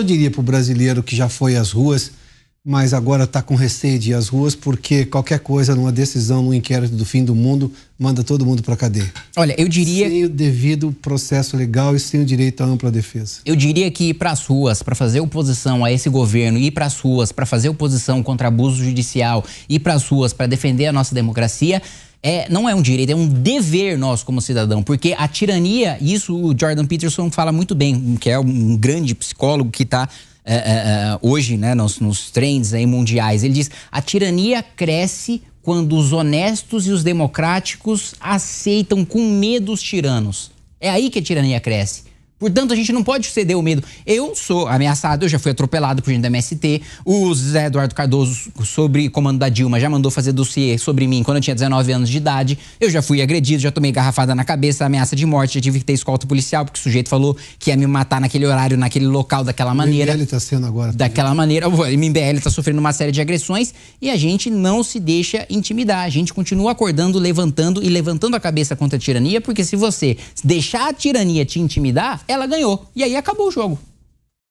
senhor diria para o brasileiro que já foi às ruas, mas agora está com receio de ir às ruas porque qualquer coisa, numa decisão, num inquérito do fim do mundo, manda todo mundo para a cadeia? Olha, eu diria. Sem o devido processo legal e sem o direito à ampla defesa. Eu diria que ir para as ruas para fazer oposição a esse governo, ir para as ruas para fazer oposição contra abuso judicial, ir para as ruas para defender a nossa democracia, é, não é um direito, é um dever nosso como cidadão, porque a tirania, isso o Jordan Peterson fala muito bem, que é um grande psicólogo que está é, é, é, hoje né, nos, nos trends aí mundiais. Ele diz: a tirania cresce quando os honestos e os democráticos aceitam com medo os tiranos. É aí que a tirania cresce. Portanto, a gente não pode ceder o medo. Eu sou ameaçado, eu já fui atropelado por gente da MST. O Zé Eduardo Cardoso, sobre comando da Dilma, já mandou fazer dossiê sobre mim quando eu tinha 19 anos de idade. Eu já fui agredido, já tomei garrafada na cabeça, ameaça de morte, já tive que ter escolta policial, porque o sujeito falou que ia me matar naquele horário, naquele local, daquela maneira. O MBL tá sendo agora. Tá daquela também. maneira. O MBL tá sofrendo uma série de agressões e a gente não se deixa intimidar. A gente continua acordando, levantando e levantando a cabeça contra a tirania, porque se você deixar a tirania te intimidar, ela ganhou. E aí acabou o jogo.